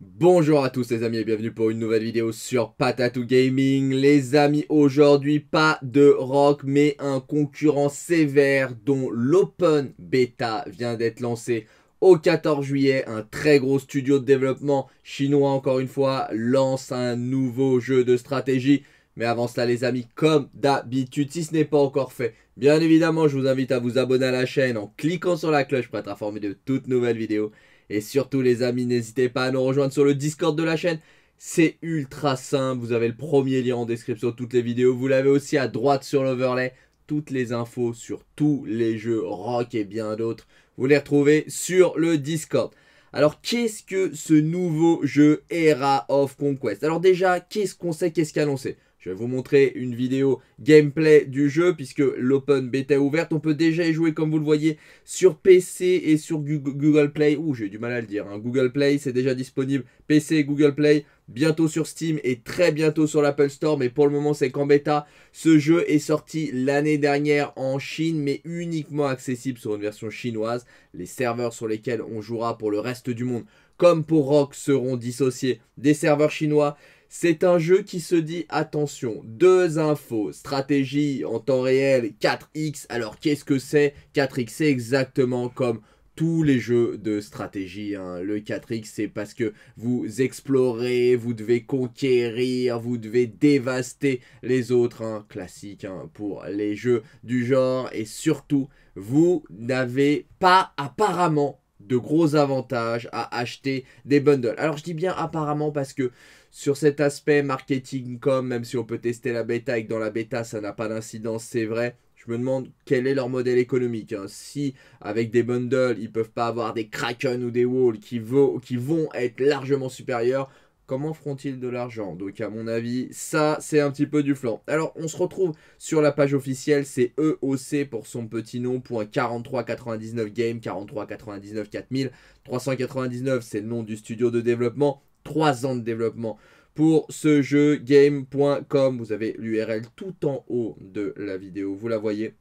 Bonjour à tous les amis et bienvenue pour une nouvelle vidéo sur Patatou Gaming. Les amis, aujourd'hui pas de rock mais un concurrent sévère dont l'open beta vient d'être lancé au 14 juillet, un très gros studio de développement chinois, encore une fois, lance un nouveau jeu de stratégie. Mais avant cela, les amis, comme d'habitude, si ce n'est pas encore fait, bien évidemment, je vous invite à vous abonner à la chaîne en cliquant sur la cloche pour être informé de toutes nouvelles vidéos. Et surtout, les amis, n'hésitez pas à nous rejoindre sur le Discord de la chaîne. C'est ultra simple, vous avez le premier lien en description de toutes les vidéos. Vous l'avez aussi à droite sur l'overlay. Toutes les infos sur tous les jeux rock et bien d'autres vous les retrouvez sur le Discord. Alors qu'est-ce que ce nouveau jeu Era of Conquest Alors déjà, qu'est-ce qu'on sait, qu'est-ce annoncé je vais vous montrer une vidéo gameplay du jeu puisque l'open bêta est ouverte. On peut déjà y jouer comme vous le voyez sur PC et sur Google Play. Ouh, j'ai du mal à le dire. Hein. Google Play, c'est déjà disponible. PC et Google Play, bientôt sur Steam et très bientôt sur l'Apple Store. Mais pour le moment, c'est qu'en bêta. Ce jeu est sorti l'année dernière en Chine, mais uniquement accessible sur une version chinoise. Les serveurs sur lesquels on jouera pour le reste du monde, comme pour Rock, seront dissociés des serveurs chinois. C'est un jeu qui se dit attention, deux infos, stratégie en temps réel, 4X. Alors qu'est-ce que c'est 4X C'est exactement comme tous les jeux de stratégie. Hein. Le 4X, c'est parce que vous explorez, vous devez conquérir, vous devez dévaster les autres. Hein. Classique hein, pour les jeux du genre. Et surtout, vous n'avez pas apparemment de gros avantages à acheter des bundles. Alors je dis bien apparemment parce que sur cet aspect marketing comme même si on peut tester la bêta et que dans la bêta ça n'a pas d'incidence, c'est vrai. Je me demande quel est leur modèle économique. Hein. Si avec des bundles, ils peuvent pas avoir des Kraken ou des Walls qui, qui vont être largement supérieurs, comment feront-ils de l'argent Donc à mon avis, ça c'est un petit peu du flanc. Alors on se retrouve sur la page officielle, c'est EOC pour son petit nom, point 4399 game, 4399 4000, 399 c'est le nom du studio de développement. 3 ans de développement pour ce jeu game.com. Vous avez l'URL tout en haut de la vidéo, vous la voyez.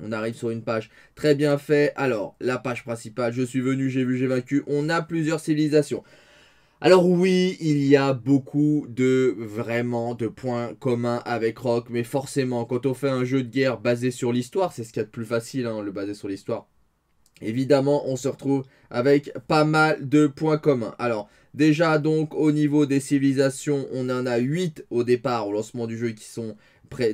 On arrive sur une page très bien faite. Alors, la page principale, je suis venu, j'ai vu, j'ai vaincu. On a plusieurs civilisations. Alors oui, il y a beaucoup de vraiment de points communs avec Rock, mais forcément, quand on fait un jeu de guerre basé sur l'histoire, c'est ce qu'il y a de plus facile, hein, le basé sur l'histoire. Évidemment, on se retrouve avec pas mal de points communs. Alors, Déjà donc au niveau des civilisations, on en a 8 au départ au lancement du jeu qui sont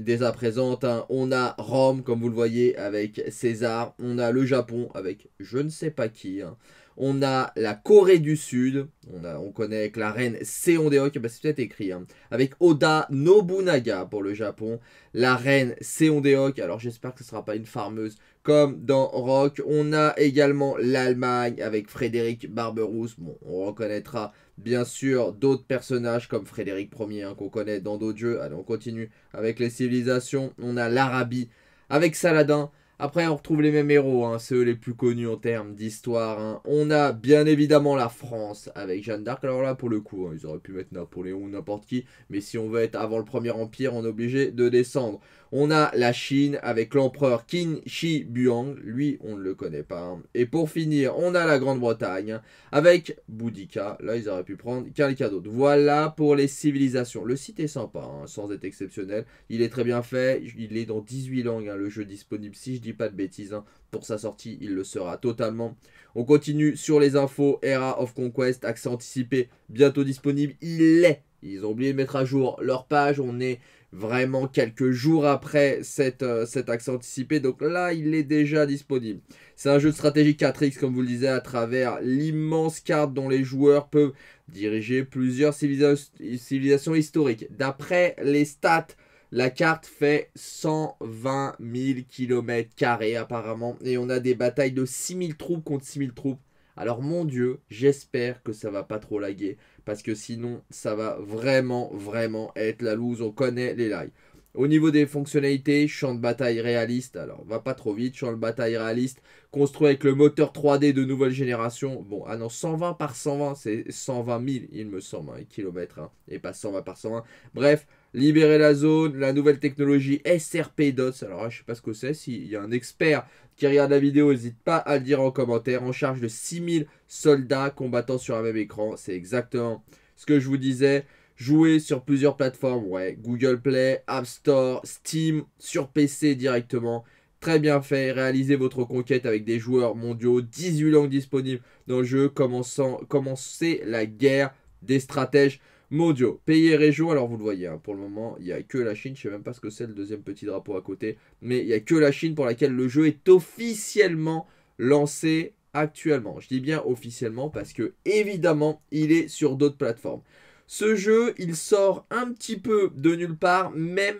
déjà présentes. Hein. On a Rome comme vous le voyez avec César, on a le Japon avec je ne sais pas qui. Hein. On a la Corée du Sud, on, connaît avec la reine Seondeok, c'est peut-être écrit, hein. avec Oda Nobunaga pour le Japon, la reine Seondeok, alors j'espère que ce ne sera pas une farmeuse comme dans Rock. On a également l'Allemagne avec Frédéric Barberousse, on reconnaîtra bien sûr d'autres personnages comme Frédéric Ier hein, qu'on connaît dans d'autres jeux. Allez, on continue avec les civilisations, on a l'Arabie avec Saladin, après, on retrouve les mêmes héros, hein, ceux les plus connus en termes d'histoire. Hein. On a bien évidemment la France avec Jeanne d'Arc. Alors là, pour le coup, hein, ils auraient pu mettre Napoléon ou n'importe qui, mais si on veut être avant le Premier Empire, on est obligé de descendre. On a la Chine avec l'empereur Qin Shi Huang. Lui, on ne le connaît pas. Et pour finir, on a la Grande-Bretagne avec Boudica. Là, ils auraient pu prendre quelqu'un d'autre. Voilà pour les civilisations. Le site est sympa, sans être exceptionnel. Il est très bien fait. Il est dans 18 langues, le jeu disponible. Si je pas de bêtises, hein. pour sa sortie, il le sera totalement. On continue sur les infos. Era of Conquest, accès anticipé, bientôt disponible. Il est ils ont oublié de mettre à jour leur page. On est vraiment quelques jours après cette, euh, cet accès anticipé. Donc là, il est déjà disponible. C'est un jeu de stratégie 4X, comme vous le disiez, à travers l'immense carte dont les joueurs peuvent diriger plusieurs civilisations historiques. D'après les stats la carte fait 120 000 km apparemment. Et on a des batailles de 6000 troupes contre 6000 troupes. Alors mon dieu, j'espère que ça va pas trop laguer. Parce que sinon, ça va vraiment, vraiment être la loose. On connaît les lags. Au niveau des fonctionnalités, champ de bataille réaliste, alors on va pas trop vite, champ de bataille réaliste, construit avec le moteur 3D de nouvelle génération, bon, ah non, 120 par 120, c'est 120 000, il me semble, hein, kilomètres, hein, et pas 120 par 120, bref, libérer la zone, la nouvelle technologie SRP DOTS. Alors je ne sais pas ce que c'est, s'il y a un expert qui regarde la vidéo, n'hésite pas à le dire en commentaire. En charge de 6000 soldats combattant sur un même écran, c'est exactement ce que je vous disais. Jouer sur plusieurs plateformes, ouais, Google Play, App Store, Steam, sur PC directement très bien fait. Réalisez votre conquête avec des joueurs mondiaux, 18 langues disponibles dans le jeu, commencez la guerre des stratèges. Modio Pays et région, alors vous le voyez, hein, pour le moment, il n'y a que la Chine. Je sais même pas ce que c'est le deuxième petit drapeau à côté. Mais il n'y a que la Chine pour laquelle le jeu est officiellement lancé actuellement. Je dis bien officiellement parce que, évidemment, il est sur d'autres plateformes. Ce jeu, il sort un petit peu de nulle part, même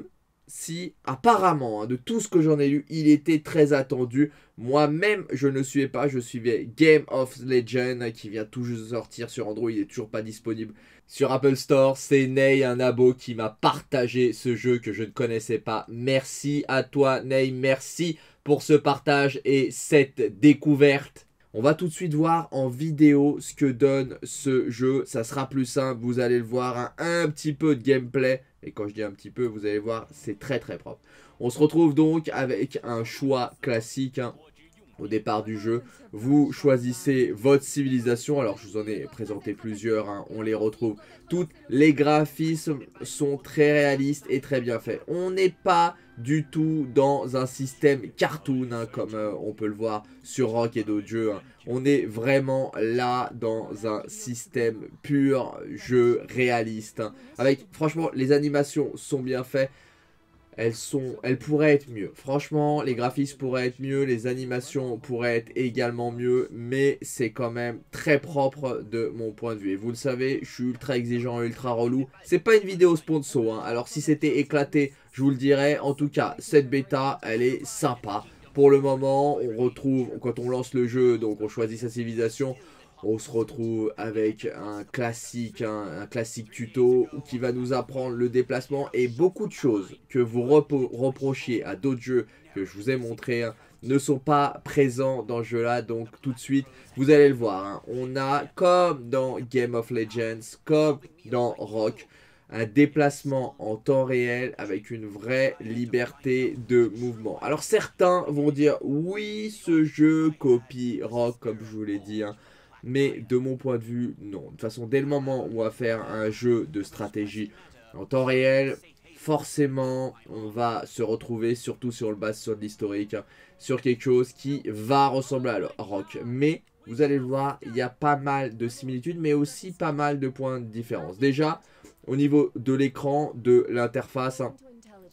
si apparemment, hein, de tout ce que j'en ai lu, il était très attendu. Moi-même, je ne suivais pas, je suivais Game of Legends hein, qui vient tout juste de sortir sur Android, il est toujours pas disponible sur Apple Store. C'est Ney, un abo, qui m'a partagé ce jeu que je ne connaissais pas. Merci à toi Ney, merci pour ce partage et cette découverte. On va tout de suite voir en vidéo ce que donne ce jeu. Ça sera plus simple, vous allez le voir, hein, un petit peu de gameplay et quand je dis un petit peu, vous allez voir, c'est très très propre. On se retrouve donc avec un choix classique. Hein, au départ du jeu. Vous choisissez votre civilisation. Alors, je vous en ai présenté plusieurs. Hein. On les retrouve toutes. Les graphismes sont très réalistes et très bien faits. On n'est pas du tout dans un système cartoon, hein, comme euh, on peut le voir sur Rock et d'autres hein. On est vraiment là dans un système pur, jeu réaliste. Hein. Avec, franchement, les animations sont bien faites elles, sont, elles pourraient être mieux. Franchement, les graphismes pourraient être mieux, les animations pourraient être également mieux, mais c'est quand même très propre de mon point de vue. Et vous le savez, je suis ultra exigeant, ultra relou. C'est pas une vidéo sponsor, hein. alors si c'était éclaté, je vous le dirais. En tout cas, cette bêta, elle est sympa. Pour le moment, on retrouve, quand on lance le jeu, donc on choisit sa civilisation, on se retrouve avec un classique, un, classique tuto qui va nous apprendre le déplacement et beaucoup de choses que vous reprochez à d'autres jeux que je vous ai montré hein, ne sont pas présents dans ce jeu là donc tout de suite vous allez le voir hein. on a comme dans Game of Legends comme dans Rock un déplacement en temps réel avec une vraie liberté de mouvement. Alors certains vont dire oui ce jeu copie Rock comme je vous l'ai dit hein. Mais de mon point de vue, non. De toute façon, dès le moment où on va faire un jeu de stratégie en temps réel, forcément, on va se retrouver surtout sur le bas sur l'historique, hein, sur quelque chose qui va ressembler à le rock. Mais vous allez le voir, il y a pas mal de similitudes, mais aussi pas mal de points de différence. Déjà, au niveau de l'écran, de l'interface, hein,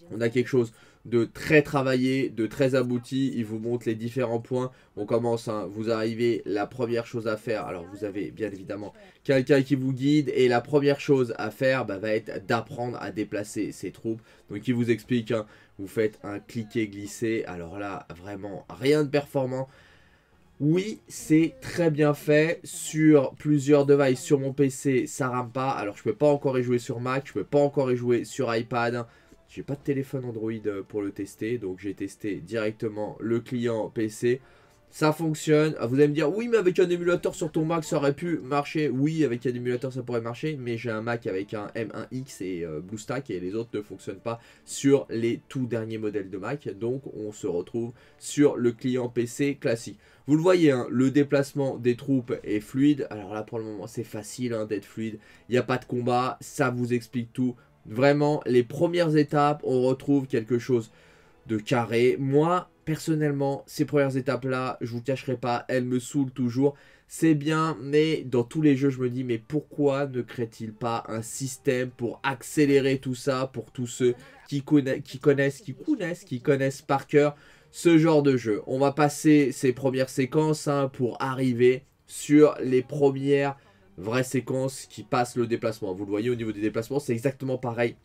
on a quelque chose de très travaillé, de très abouti. Il vous montre les différents points. On commence, hein. vous arrivez, la première chose à faire. Alors, vous avez bien évidemment quelqu'un qui vous guide. Et la première chose à faire bah, va être d'apprendre à déplacer ses troupes. Donc, il vous explique, hein. vous faites un cliquer-glisser. Alors là, vraiment, rien de performant. Oui, c'est très bien fait sur plusieurs devices. Sur mon PC, ça rame pas. Alors, je ne peux pas encore y jouer sur Mac, je ne peux pas encore y jouer sur iPad. J'ai pas de téléphone Android euh, pour le tester, donc j'ai testé directement le client PC. Ça fonctionne. Ah, vous allez me dire, oui, mais avec un émulateur sur ton Mac, ça aurait pu marcher. Oui, avec un émulateur, ça pourrait marcher, mais j'ai un Mac avec un M1X et euh, et les autres ne fonctionnent pas sur les tout derniers modèles de Mac. Donc, on se retrouve sur le client PC classique. Vous le voyez, hein, le déplacement des troupes est fluide. Alors là, pour le moment, c'est facile hein, d'être fluide. Il n'y a pas de combat. Ça vous explique tout. Vraiment, les premières étapes, on retrouve quelque chose de carré. Moi, personnellement, ces premières étapes-là, je vous cacherai pas, elles me saoulent toujours. C'est bien, mais dans tous les jeux, je me dis, mais pourquoi ne crée-t-il pas un système pour accélérer tout ça, pour tous ceux qui, connaissent, qui connaissent, qui connaissent par cœur ce genre de jeu On va passer ces premières séquences hein, pour arriver sur les premières vraie séquence qui passe le déplacement. Vous le voyez au niveau des déplacements, c'est exactement pareil.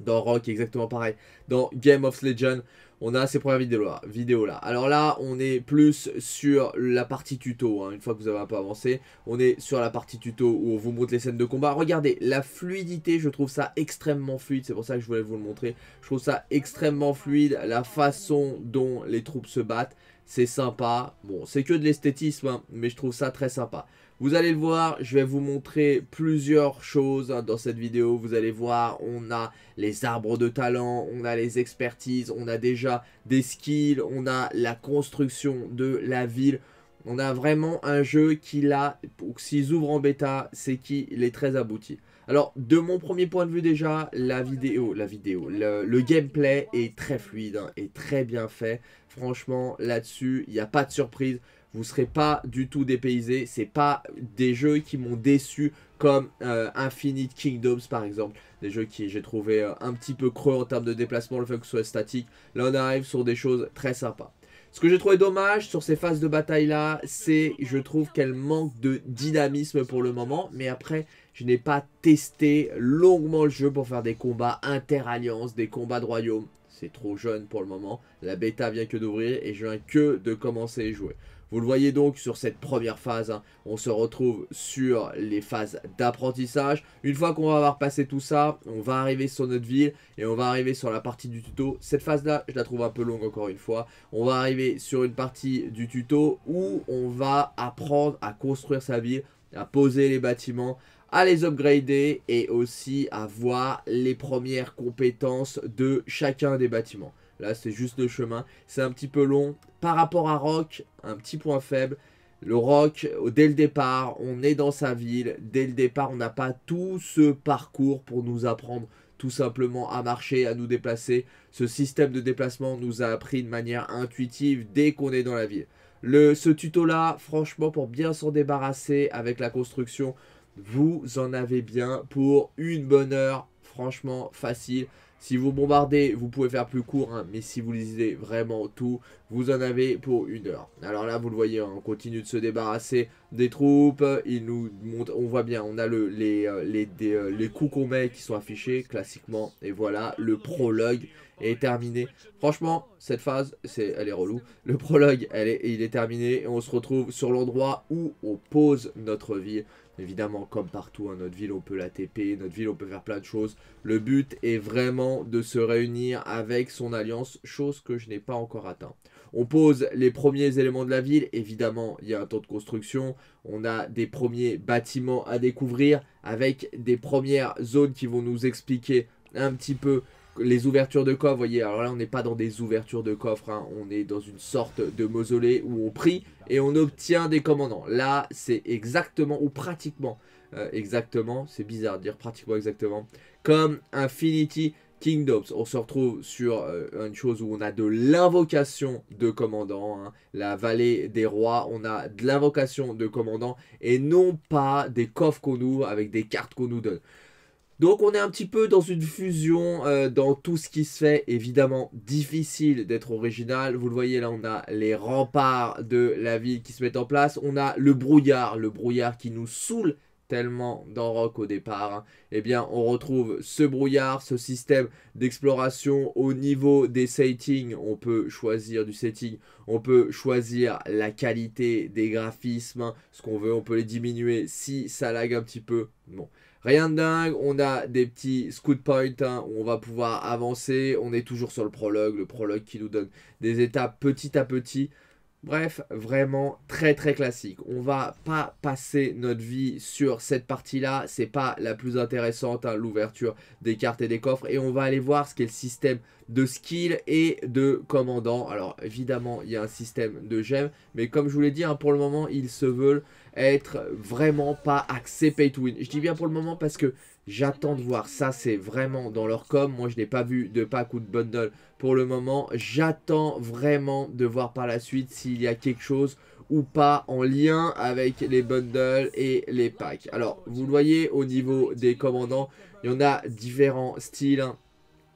Dans Rock, exactement pareil. Dans Game of Legends on a ces premières vidéos là. là. Alors là, on est plus sur la partie tuto. Hein, une fois que vous avez un peu avancé, on est sur la partie tuto où on vous montre les scènes de combat. Regardez, la fluidité, je trouve ça extrêmement fluide. C'est pour ça que je voulais vous le montrer. Je trouve ça extrêmement fluide. La façon dont les troupes se battent c'est sympa. Bon, c'est que de l'esthétisme, hein, mais je trouve ça très sympa. Vous allez le voir, je vais vous montrer plusieurs choses hein, dans cette vidéo. Vous allez voir, on a les arbres de talent, on a les expertises, on a déjà des skills, on a la construction de la ville. On a vraiment un jeu qui, là, s'ils ouvrent en bêta, c'est qu'il est très abouti. Alors, de mon premier point de vue déjà, la vidéo, la vidéo, le, gameplay est très fluide hein, et très bien fait. Franchement, là-dessus, il n'y a pas de surprise. Vous ne serez pas du tout dépaysé. C'est pas des jeux qui m'ont déçu comme euh, Infinite Kingdoms par exemple. Des jeux qui j'ai trouvé euh, un petit peu creux en termes de déplacement, le fait que ce soit statique. Là on arrive sur des choses très sympas. Ce que j'ai trouvé dommage sur ces phases de bataille là, c'est je trouve qu'elles manquent de dynamisme pour le moment. Mais après, je n'ai pas testé longuement le jeu pour faire des combats inter alliances des combats de royaume. C'est trop jeune pour le moment. La bêta vient que d'ouvrir et je viens que de commencer à jouer. Vous le voyez donc sur cette première phase, hein. on se retrouve sur les phases d'apprentissage. Une fois qu'on va avoir passé tout ça, on va arriver sur notre ville et on va arriver sur la partie du tuto. Cette phase-là, je la trouve un peu longue encore une fois. On va arriver sur une partie du tuto où on va apprendre à construire sa ville à poser les bâtiments, à les upgrader et aussi à voir les premières compétences de chacun des bâtiments. Là, c'est juste le chemin. C'est un petit peu long. Par rapport à Rock, un petit point faible. Le Rock, dès le départ, on est dans sa ville. Dès le départ, on n'a pas tout ce parcours pour nous apprendre tout simplement à marcher, à nous déplacer. Ce système de déplacement nous a appris de manière intuitive dès qu'on est dans la ville. Le, ce tuto-là, franchement, pour bien s'en débarrasser avec la construction, vous en avez bien pour une bonne heure franchement facile. Si vous bombardez, vous pouvez faire plus court, hein, mais si vous lisez vraiment tout, vous en avez pour une heure. Alors là, vous le voyez, hein, on continue de se débarrasser des troupes. Il nous montre, on voit bien, on a le, les, euh, euh, les, coups qu'on met qui sont affichés classiquement. Et voilà, le prologue est terminé. Franchement, cette phase, c'est, elle est relou. Le prologue, elle est, il est terminé on se retrouve sur l'endroit où on pose notre vie. Évidemment, comme partout, hein, notre ville, on peut la TP, notre ville, on peut faire plein de choses. Le but est vraiment de se réunir avec son alliance, chose que je n'ai pas encore atteint. On pose les premiers éléments de la ville. Évidemment, il y a un temps de construction. On a des premiers bâtiments à découvrir avec des premières zones qui vont nous expliquer un petit peu les ouvertures de coffre, vous voyez, alors là on n'est pas dans des ouvertures de coffre, hein. on est dans une sorte de mausolée où on prie et on obtient des commandants. Là c'est exactement ou pratiquement, euh, exactement, c'est bizarre de dire pratiquement exactement, comme Infinity Kingdoms. On se retrouve sur euh, une chose où on a de l'invocation de commandants, hein. la vallée des rois, on a de l'invocation de commandants et non pas des coffres qu'on ouvre avec des cartes qu'on nous donne. Donc on est un petit peu dans une fusion euh, dans tout ce qui se fait. Évidemment, difficile d'être original. Vous le voyez là, on a les remparts de la ville qui se mettent en place. On a le brouillard, le brouillard qui nous saoule tellement dans Rock au départ, hein. eh bien on retrouve ce brouillard, ce système d'exploration au niveau des settings. On peut choisir du setting, on peut choisir la qualité des graphismes, hein. ce qu'on veut, on peut les diminuer si ça lag un petit peu. Bon, Rien de dingue, on a des petits scoot points hein, où on va pouvoir avancer. On est toujours sur le prologue, le prologue qui nous donne des étapes petit à petit Bref, vraiment très très classique. On va pas passer notre vie sur cette partie-là, c'est pas la plus intéressante, hein, l'ouverture des cartes et des coffres. Et on va aller voir ce qu'est le système de skill et de commandant. Alors évidemment, il y a un système de gemmes, mais comme je vous l'ai dit, hein, pour le moment, ils se veulent être vraiment pas axés pay to win. Je dis bien pour le moment parce que j'attends de voir. Ça, c'est vraiment dans leur com. Moi, je n'ai pas vu de pack ou de bundle pour le moment. J'attends vraiment de voir par la suite s'il y a quelque chose ou pas en lien avec les bundles et les packs. Alors, vous le voyez au niveau des commandants, il y en a différents styles. Hein.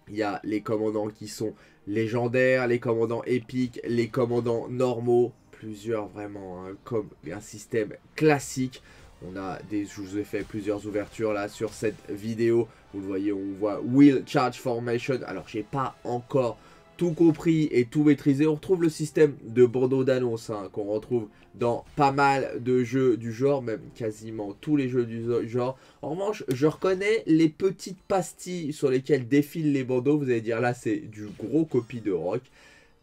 Il y a les commandants qui sont légendaires, les commandants épiques, les commandants normaux, plusieurs vraiment, hein, comme un système classique. On a des, je vous ai fait plusieurs ouvertures là sur cette vidéo vous le voyez, on voit Wheel Charge Formation. Alors, j'ai pas encore tout compris et tout maîtrisé. On retrouve le système de bandeaux d'annonce hein, qu'on retrouve dans pas mal de jeux du genre, même quasiment tous les jeux du genre. En revanche, je reconnais les petites pastilles sur lesquelles défilent les bandeaux. Vous allez dire là, c'est du gros copie de rock.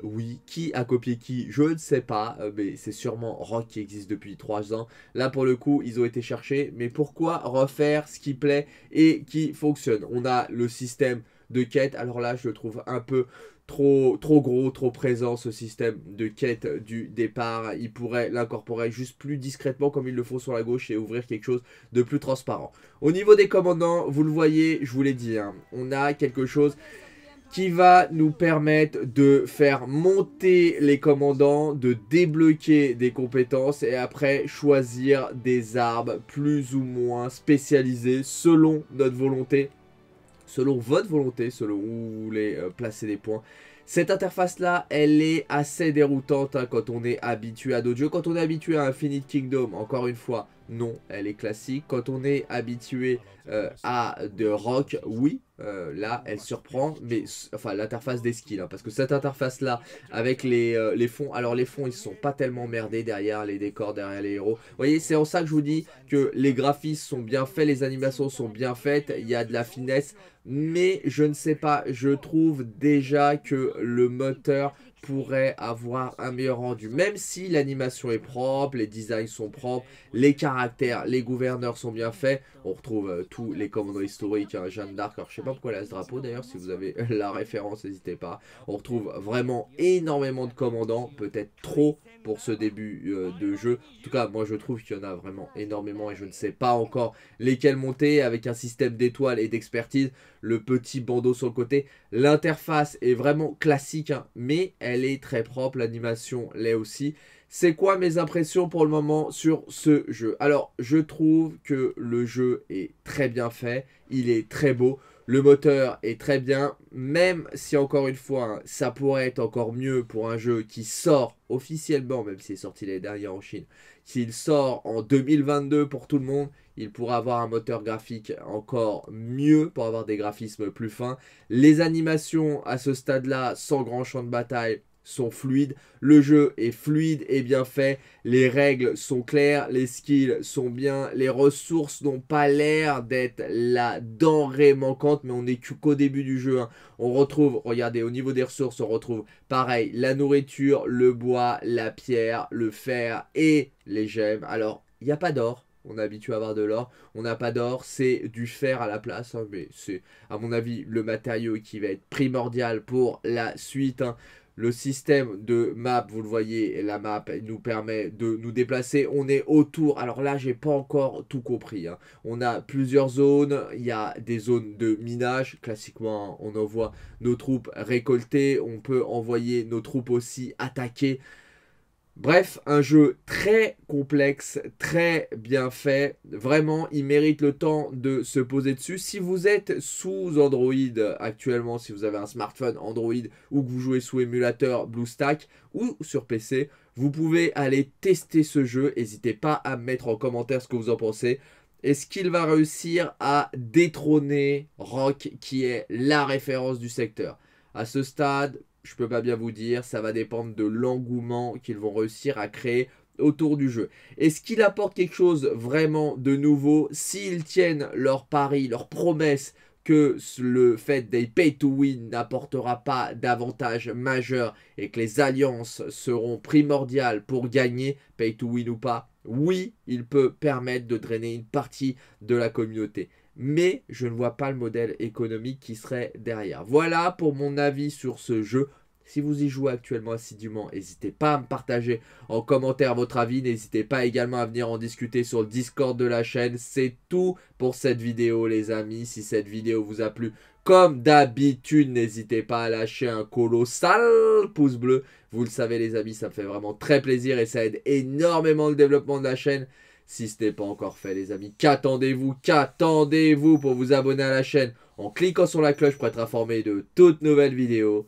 Oui, qui a copié qui, je ne sais pas, euh, mais c'est sûrement Rock qui existe depuis 3 ans. Là, pour le coup, ils ont été cherchés, mais pourquoi refaire ce qui plaît et qui fonctionne On a le système de quête, alors là, je le trouve un peu trop, trop gros, trop présent ce système de quête du départ. Il pourrait l'incorporer juste plus discrètement comme ils le font sur la gauche et ouvrir quelque chose de plus transparent. Au niveau des commandants, vous le voyez, je vous l'ai dit, hein, on a quelque chose qui va nous permettre de faire monter les commandants, de débloquer des compétences et après choisir des arbres plus ou moins spécialisés selon notre volonté, selon votre volonté, selon où vous voulez euh, placer des points. Cette interface-là, elle est assez déroutante hein, quand on est habitué à d'autres Quand on est habitué à Infinite Kingdom, encore une fois, non, elle est classique. Quand on est habitué euh, à de rock, oui, euh, là, elle surprend, mais enfin l'interface des skills, hein, parce que cette interface là, avec euh, les, fonds, alors les fonds ils sont pas tellement merdés derrière les décors, derrière les héros. Vous voyez, c'est en ça que je vous dis que les graphismes sont bien faits, les animations sont bien faites, il y a de la finesse, mais je ne sais pas, je trouve déjà que le moteur pourrait avoir un meilleur rendu. Même si l'animation est propre, les designs sont propres, les caractères, les gouverneurs sont bien faits. On retrouve euh, tous les commandos historiques, hein, Jeanne d'Arc. Alors je sais pas pourquoi elle a ce drapeau d'ailleurs, si vous avez euh, la référence, n'hésitez pas. On retrouve vraiment énormément de commandants, peut-être trop pour ce début euh, de jeu. En tout cas, moi je trouve qu'il y en a vraiment énormément et je ne sais pas encore lesquels monter avec un système d'étoiles et d'expertise. Le petit bandeau sur le côté. L'interface est vraiment classique, hein, mais elle elle est très propre, l'animation l'est aussi. C'est quoi mes impressions pour le moment sur ce jeu Alors, je trouve que le jeu est très bien fait, il est très beau, le moteur est très bien, même si encore une fois, hein, ça pourrait être encore mieux pour un jeu qui sort officiellement, même s'il est sorti les derniers en Chine, s'il sort en 2022 pour tout le monde, il pourra avoir un moteur graphique encore mieux pour avoir des graphismes plus fins. Les animations à ce stade-là, sans grand champ de bataille, sont fluides. Le jeu est fluide et bien fait. Les règles sont claires. Les skills sont bien. Les ressources n'ont pas l'air d'être la denrée manquante. Mais on n'est qu'au début du jeu. Hein. On retrouve, regardez, au niveau des ressources, on retrouve pareil la nourriture, le bois, la pierre, le fer et les gemmes. Alors, il n'y a pas d'or. On est habitué à avoir de l'or. On n'a pas d'or, c'est du fer à la place. Hein, mais c'est, à mon avis, le matériau qui va être primordial pour la suite. Hein. Le système de map, vous le voyez, la map nous permet de nous déplacer. On est autour. Alors là, j'ai pas encore tout compris. Hein. On a plusieurs zones. Il y a des zones de minage. Classiquement, on envoie nos troupes récolter. On peut envoyer nos troupes aussi attaquer. Bref, un jeu très complexe, très bien fait. Vraiment, il mérite le temps de se poser dessus. Si vous êtes sous Android actuellement, si vous avez un smartphone Android ou que vous jouez sous émulateur BlueStack ou sur PC, vous pouvez aller tester ce jeu. N'hésitez pas à mettre en commentaire ce que vous en pensez. Est-ce qu'il va réussir à détrôner Rock qui est la référence du secteur À ce stade, je ne peux pas bien vous dire, ça va dépendre de l'engouement qu'ils vont réussir à créer autour du jeu. Est-ce qu'il apporte quelque chose vraiment de nouveau s'ils tiennent leur pari, leur promesse que le fait des pay to win n'apportera pas d'avantage majeur et que les alliances seront primordiales pour gagner, pay to win ou pas, oui, il peut permettre de drainer une partie de la communauté mais je ne vois pas le modèle économique qui serait derrière. Voilà pour mon avis sur ce jeu. Si vous y jouez actuellement assidûment, n'hésitez pas à me partager en commentaire votre avis. N'hésitez pas également à venir en discuter sur le Discord de la chaîne. C'est tout pour cette vidéo les amis. Si cette vidéo vous a plu, comme d'habitude, n'hésitez pas à lâcher un colossal pouce bleu. Vous le savez les amis, ça me fait vraiment très plaisir et ça aide énormément le développement de la chaîne. Si ce n'est pas encore fait les amis, qu'attendez-vous Qu'attendez-vous pour vous abonner à la chaîne en cliquant sur la cloche pour être informé de toutes nouvelles vidéos